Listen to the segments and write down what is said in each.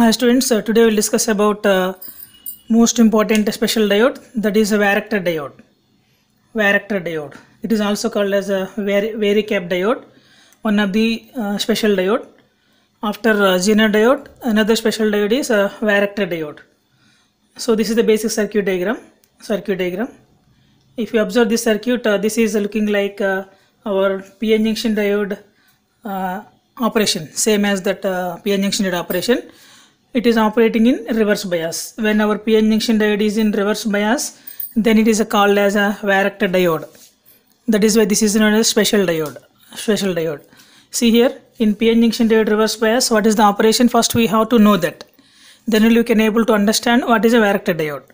Hi students, uh, today we will discuss about uh, most important special diode that is a varactor diode. Varactor diode. It is also called as a varicap diode, one of the uh, special diode. After uh, Zener diode, another special diode is a uh, varactor diode. So this is the basic circuit diagram. Circuit diagram. If you observe this circuit, uh, this is looking like uh, our p-n junction diode operation, same as that p-n junction diode operation it is operating in reverse bias. When our PN junction diode is in reverse bias, then it is called as a varactor diode. That is why this is known as special diode. Special diode. See here, in PN junction diode reverse bias, what is the operation? First we have to know that. Then we can able to understand what is a varactor diode.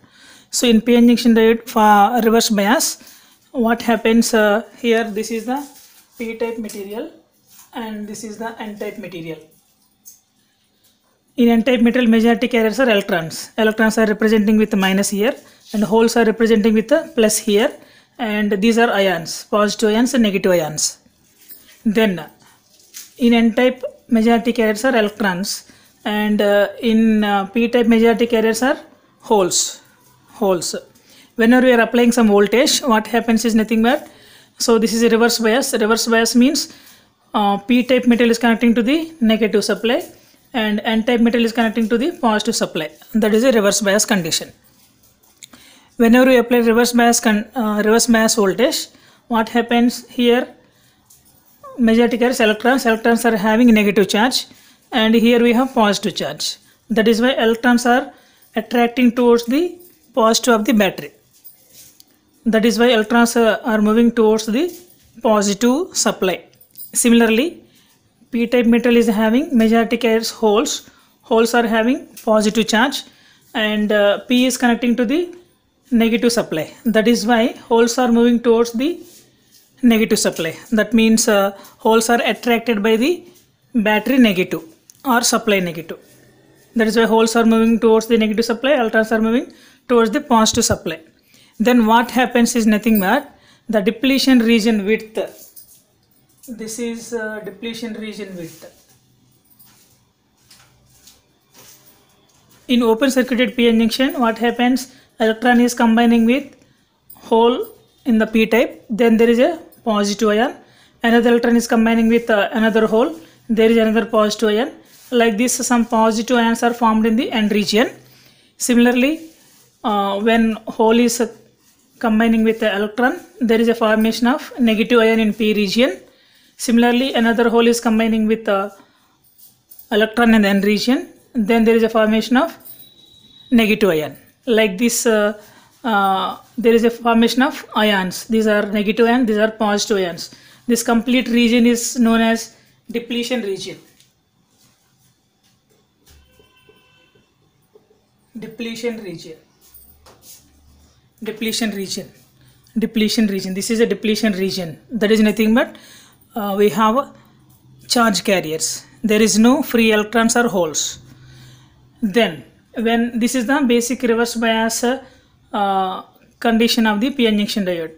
So in PN junction diode for reverse bias, what happens uh, here, this is the P-type material and this is the N-type material in n-type metal majority carriers are electrons. Electrons are representing with minus here and holes are representing with plus here and these are ions, positive ions and negative ions. Then in n-type majority carriers are electrons and uh, in uh, p-type majority carriers are holes. Holes. Whenever we are applying some voltage, what happens is nothing but so this is a reverse bias. Reverse bias means uh, p-type metal is connecting to the negative supply and n-type metal is connecting to the positive supply that is a reverse bias condition whenever we apply reverse bias uh, reverse bias voltage what happens here majority carries electrons electrons are having negative charge and here we have positive charge that is why electrons are attracting towards the positive of the battery that is why electrons uh, are moving towards the positive supply similarly p-type metal is having majority carriers holes holes are having positive charge and uh, p is connecting to the negative supply that is why holes are moving towards the negative supply that means uh, holes are attracted by the battery negative or supply negative that is why holes are moving towards the negative supply electrons are moving towards the positive supply then what happens is nothing but the depletion region width this is uh, depletion region width in open circuited p-n junction what happens electron is combining with hole in the p-type then there is a positive ion another electron is combining with uh, another hole there is another positive ion like this some positive ions are formed in the end region similarly uh, when hole is combining with the electron there is a formation of negative ion in p region Similarly, another hole is combining with uh, the electron and region. Then there is a formation of negative ion. Like this, uh, uh, there is a formation of ions. These are negative ions, these are positive ions. This complete region is known as depletion region. Depletion region. Depletion region. Depletion region. This is a depletion region. That is nothing but uh, we have charge carriers there is no free electrons or holes then when this is the basic reverse bias uh, condition of the p-n junction diode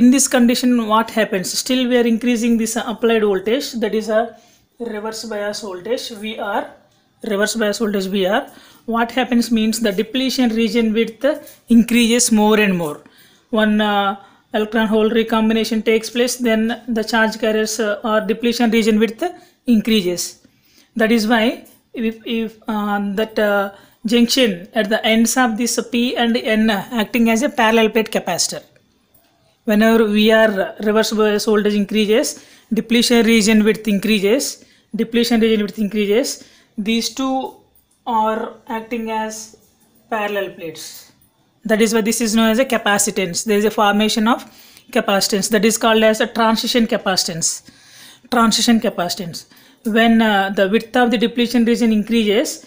in this condition what happens still we are increasing this applied voltage that is a reverse bias voltage vr reverse bias voltage vr what happens means the depletion region width increases more and more one uh, electron hole recombination takes place then the charge carriers uh, or depletion region width increases that is why if, if uh, that uh, junction at the ends of this p and n acting as a parallel plate capacitor whenever are reverse bias voltage increases depletion region width increases depletion region width increases these two are acting as parallel plates that is why this is known as a capacitance. There is a formation of capacitance. That is called as a transition capacitance. Transition capacitance. When uh, the width of the depletion region increases,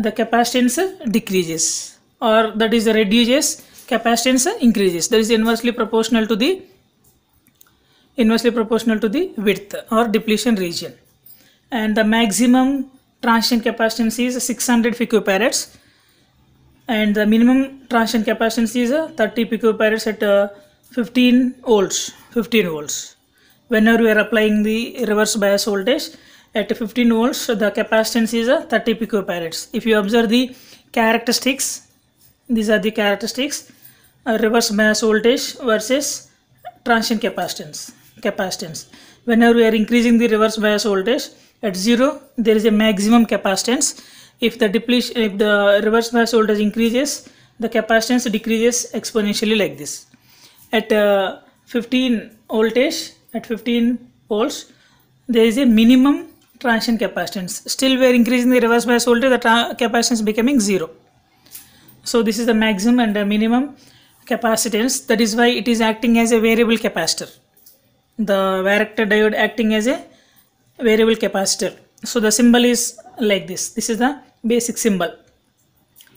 the capacitance decreases or that is reduces, capacitance increases. That is inversely proportional to the inversely proportional to the width or depletion region and the maximum transition capacitance is 600 picofarads and the minimum transient capacitance is uh, 30 picofarads at uh, 15 volts 15 volts whenever we are applying the reverse bias voltage at 15 volts the capacitance is uh, 30 picofarads if you observe the characteristics these are the characteristics uh, reverse bias voltage versus transient capacitance capacitance whenever we are increasing the reverse bias voltage at zero there is a maximum capacitance if the depletion if the reverse bias voltage increases the capacitance decreases exponentially like this at uh, 15 voltage at 15 volts there is a minimum transient capacitance still we are increasing the reverse bias voltage the capacitance becoming zero so this is the maximum and the minimum capacitance that is why it is acting as a variable capacitor the varactor diode acting as a variable capacitor so the symbol is like this this is the basic symbol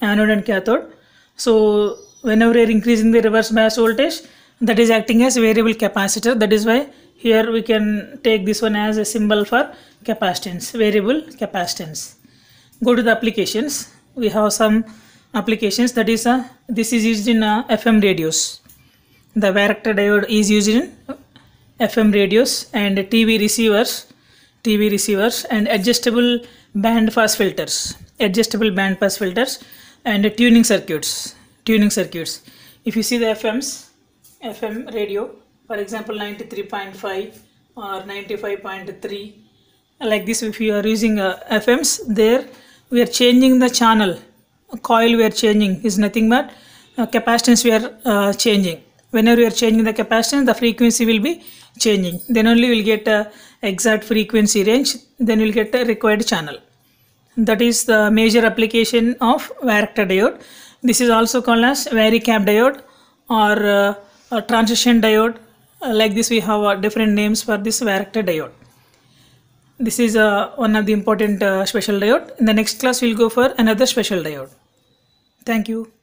anode and cathode so whenever we are increasing the reverse bias voltage that is acting as variable capacitor that is why here we can take this one as a symbol for capacitance variable capacitance go to the applications we have some applications that is a. Uh, this is used in uh, FM radios the varactor diode is used in FM radios and TV receivers TV receivers and adjustable band pass filters adjustable bandpass filters and tuning circuits tuning circuits if you see the fms fm radio for example 93.5 or 95.3 like this if you are using uh, fms there we are changing the channel coil we are changing is nothing but uh, capacitance we are uh, changing whenever we are changing the capacitance the frequency will be changing then only we'll get a uh, exact frequency range then we'll get a required channel that is the major application of varactor diode this is also called as varicap diode or uh, a transition diode uh, like this we have uh, different names for this varactor diode this is uh, one of the important uh, special diode in the next class we'll go for another special diode thank you